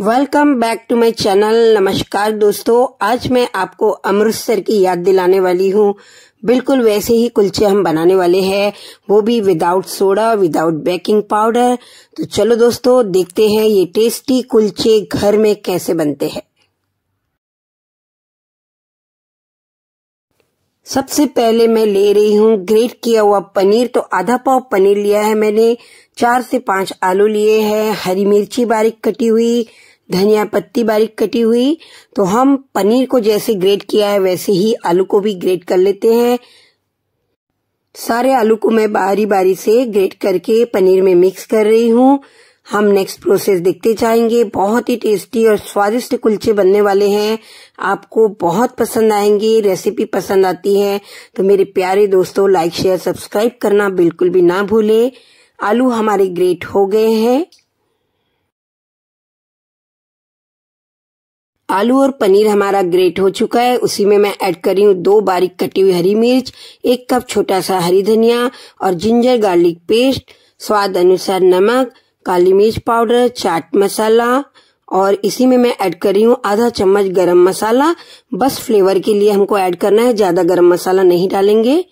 welcome back to my channel नमस्कार दोस्तों आज मैं आपको अमृतसर की याद दिलाने वाली हूँ बिल्कुल वैसे ही कुलचे हम बनाने वाले हैं वो भी without soda without baking powder तो चलो दोस्तों देखते हैं ये टेस्टी कुलचे घर में कैसे बनते हैं सबसे पहले मैं ले रही हूँ ग्रेट किया हुआ पनीर तो आधा पाव पनीर लिया है मैंने चार से पांच आलू लिए हैं हरी मिर्ची बारीक कटी हुई धनिया पत्ती बारीक कटी हुई तो हम पनीर को जैसे ग्रेट किया है वैसे ही आलू को भी ग्रेट कर लेते हैं सारे आलू को मैं बारी बारी से ग्रेट करके पनीर में मिक्स कर रही हूँ हम नेक्स्ट प्रोसेस देखते जाएंगे बहुत ही टेस्टी और स्वादिष्ट कुलचे बनने वाले हैं आपको बहुत पसंद आएंगे रेसिपी पसंद आती है तो मेरे प्यारे दोस्तों लाइक शेयर सब्सक्राइब करना बिल्कुल भी ना भूले आलू हमारे ग्रेट हो गए हैं आलू और पनीर हमारा ग्रेट हो चुका है उसी में मैं ऐड कर रही हूँ दो बारीक कटी हुई हरी मिर्च एक कप छोटा सा हरी धनिया और जिंजर गार्लिक पेस्ट स्वाद अनुसार नमक काली मिर्च पाउडर चाट मसाला और इसी में मैं ऐड कर रही हूँ आधा चम्मच गरम मसाला बस फ्लेवर के लिए हमको ऐड करना है ज्यादा गरम मसाला नहीं डालेंगे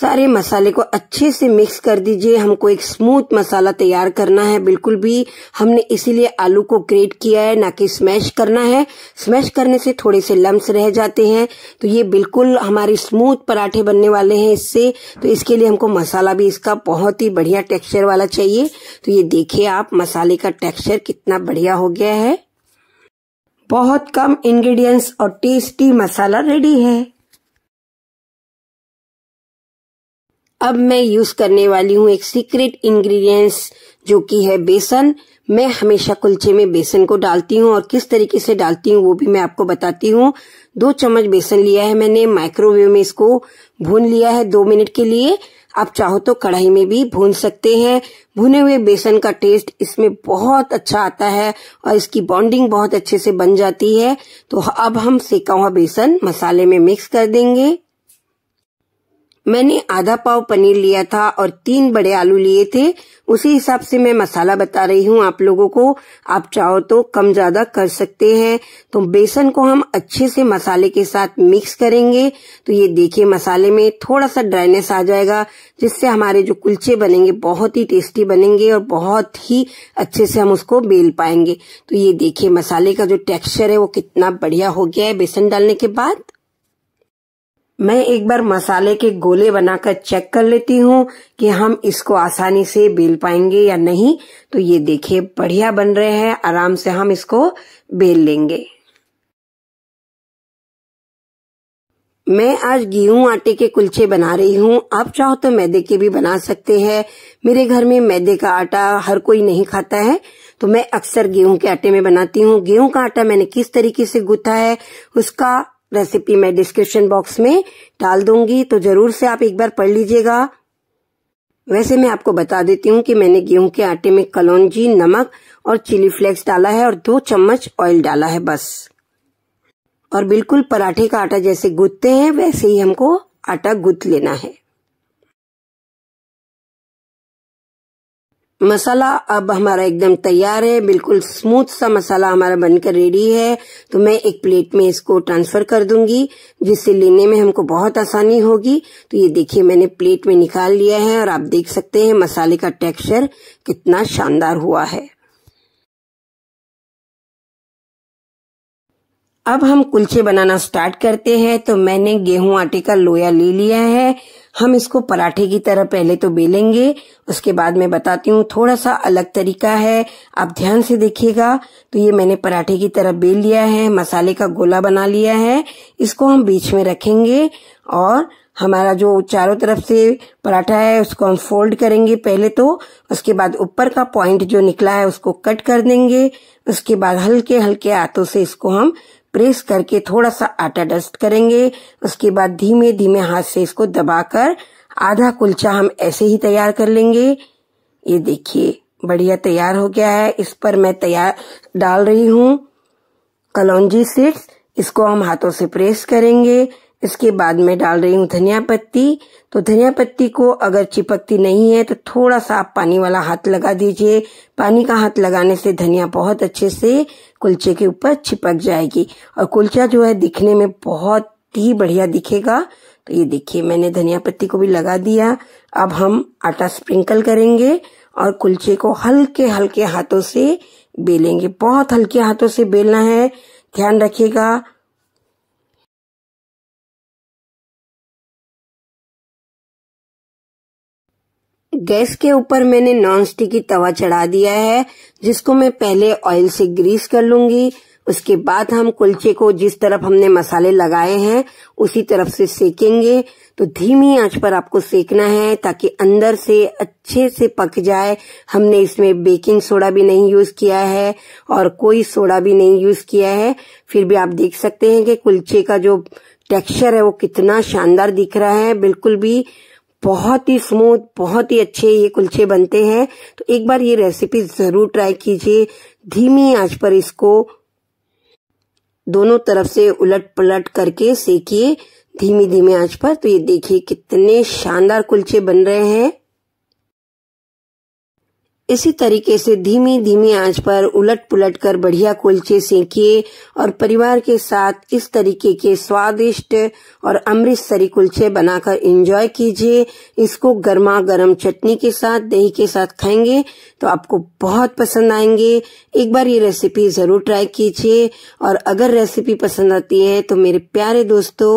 सारे मसाले को अच्छे से मिक्स कर दीजिए हमको एक स्मूथ मसाला तैयार करना है बिल्कुल भी हमने इसीलिए आलू को ग्रेट किया है ना कि स्मैश करना है स्मैश करने से थोड़े से लम्स रह जाते हैं तो ये बिल्कुल हमारे स्मूथ पराठे बनने वाले हैं इससे तो इसके लिए हमको मसाला भी इसका बहुत ही बढ़िया टेक्स्चर वाला चाहिए तो ये देखिए आप मसाले का टेक्सचर कितना बढ़िया हो गया है बहुत कम इंग्रेडिएंट्स और टेस्टी मसाला रेडी है अब मैं यूज करने वाली हूँ एक सीक्रेट इंग्रेडिएंट्स जो कि है बेसन मैं हमेशा कुलचे में बेसन को डालती हूँ और किस तरीके से डालती हूँ वो भी मैं आपको बताती हूँ दो चम्मच बेसन लिया है मैंने माइक्रोवेव में इसको भून लिया है दो मिनट के लिए आप चाहो तो कढ़ाई में भी भून सकते हैं भुने हुए बेसन का टेस्ट इसमें बहुत अच्छा आता है और इसकी बॉन्डिंग बहुत अच्छे से बन जाती है तो अब हम सेका हुआ बेसन मसाले में मिक्स कर देंगे मैंने आधा पाव पनीर लिया था और तीन बड़े आलू लिए थे उसी हिसाब से मैं मसाला बता रही हूँ आप लोगों को आप चाहो तो कम ज्यादा कर सकते हैं तो बेसन को हम अच्छे से मसाले के साथ मिक्स करेंगे तो ये देखिए मसाले में थोड़ा सा ड्राइनेस आ जाएगा जिससे हमारे जो कुलचे बनेंगे बहुत ही टेस्टी बनेंगे और बहुत ही अच्छे से हम उसको बेल पाएंगे तो ये देखिये मसाले का जो टेक्सचर है वो कितना बढ़िया हो गया है बेसन डालने के बाद मैं एक बार मसाले के गोले बनाकर चेक कर लेती हूँ कि हम इसको आसानी से बेल पाएंगे या नहीं तो ये देखिए बढ़िया बन रहे हैं आराम से हम इसको बेल लेंगे मैं आज गेहूं आटे के कुलचे बना रही हूँ आप चाहो तो मैदे के भी बना सकते हैं मेरे घर में मैदे का आटा हर कोई नहीं खाता है तो मैं अक्सर गेहूं के आटे में बनाती हूँ गेहूं का आटा मैंने किस तरीके से गूथा है उसका रेसिपी मैं डिस्क्रिप्शन बॉक्स में डाल दूंगी तो जरूर से आप एक बार पढ़ लीजिएगा वैसे मैं आपको बता देती हूँ कि मैंने गेहूं के आटे में कलौजी नमक और चिली फ्लेक्स डाला है और दो चम्मच ऑयल डाला है बस और बिल्कुल पराठे का आटा जैसे गुदते हैं वैसे ही हमको आटा गुद लेना है मसाला अब हमारा एकदम तैयार है बिल्कुल स्मूथ सा मसाला हमारा बनकर रेडी है तो मैं एक प्लेट में इसको ट्रांसफर कर दूंगी जिससे लेने में हमको बहुत आसानी होगी तो ये देखिए मैंने प्लेट में निकाल लिया है और आप देख सकते हैं मसाले का टेक्सचर कितना शानदार हुआ है अब हम कुल्छे बनाना स्टार्ट करते हैं तो मैंने गेहूं आटे का लोया ले लिया है हम इसको पराठे की तरह पहले तो बेलेंगे उसके बाद मैं बताती हूँ थोड़ा सा अलग तरीका है आप ध्यान से देखिएगा तो ये मैंने पराठे की तरह बेल लिया है मसाले का गोला बना लिया है इसको हम बीच में रखेंगे और हमारा जो चारों तरफ से पराठा है उसको हम फोल्ड करेंगे पहले तो उसके बाद ऊपर का पॉइंट जो निकला है उसको कट कर देंगे उसके बाद हल्के हल्के हाथों से इसको हम प्रेस करके थोड़ा सा आटा डस्ट करेंगे उसके बाद धीमे धीमे हाथ से इसको दबाकर आधा कुलचा हम ऐसे ही तैयार कर लेंगे ये देखिए बढ़िया तैयार हो गया है इस पर मैं तैयार डाल रही हूँ कलौजी सीड्स इसको हम हाथों से प्रेस करेंगे इसके बाद मैं डाल रही हूँ धनिया पत्ती तो धनिया पत्ती को अगर चिपकती नहीं है तो थोड़ा सा आप पानी वाला हाथ लगा दीजिए पानी का हाथ लगाने से धनिया बहुत अच्छे से कुलचे के ऊपर चिपक जाएगी और कुलचा जो है दिखने में बहुत ही बढ़िया दिखेगा तो ये देखिए मैंने धनिया पत्ती को भी लगा दिया अब हम आटा स्प्रिंकल करेंगे और कुलचे को हल्के हल्के हाथों से बेलेंगे बहुत हल्के हाथों से बेलना है ध्यान रखिएगा गैस के ऊपर मैंने नॉन की तवा चढ़ा दिया है जिसको मैं पहले ऑयल से ग्रीस कर लूंगी उसके बाद हम कुलचे को जिस तरफ हमने मसाले लगाए हैं उसी तरफ से सेकेंगे तो धीमी आंच पर आपको सेकना है ताकि अंदर से अच्छे से पक जाए हमने इसमें बेकिंग सोडा भी नहीं यूज किया है और कोई सोडा भी नहीं यूज किया है फिर भी आप देख सकते हैं कि कुलचे का जो टेक्सचर है वो कितना शानदार दिख रहा है बिल्कुल भी बहुत ही स्मूथ बहुत ही अच्छे ये कुलचे बनते हैं तो एक बार ये रेसिपी जरूर ट्राई कीजिए धीमी आंच पर इसको दोनों तरफ से उलट पलट करके सेकिए धीमी धीमी आंच पर तो ये देखिए कितने शानदार कुलचे बन रहे हैं इसी तरीके से धीमी धीमी आंच पर उलट पुलट कर बढ़िया कुल्चे सेकिए और परिवार के साथ इस तरीके के स्वादिष्ट और अमृतसरी कुल्चे बनाकर एंजॉय कीजिए इसको गर्मा गर्म चटनी के साथ दही के साथ खाएंगे तो आपको बहुत पसंद आएंगे एक बार ये रेसिपी जरूर ट्राई कीजिए और अगर रेसिपी पसंद आती है तो मेरे प्यारे दोस्तों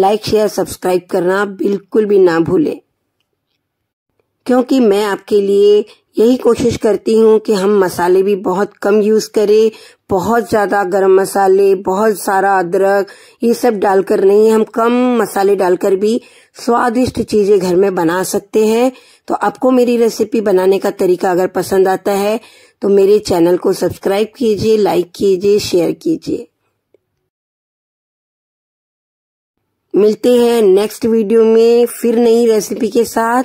लाइक शेयर सब्सक्राइब करना बिल्कुल भी ना भूलें क्योंकि मैं आपके लिए यही कोशिश करती हूँ कि हम मसाले भी बहुत कम यूज़ करें बहुत ज़्यादा गरम मसाले बहुत सारा अदरक ये सब डालकर नहीं हम कम मसाले डालकर भी स्वादिष्ट चीज़ें घर में बना सकते हैं तो आपको मेरी रेसिपी बनाने का तरीका अगर पसंद आता है तो मेरे चैनल को सब्सक्राइब कीजिए लाइक कीजिए शेयर कीजिए मिलते हैं नेक्स्ट वीडियो में फिर नई रेसिपी के साथ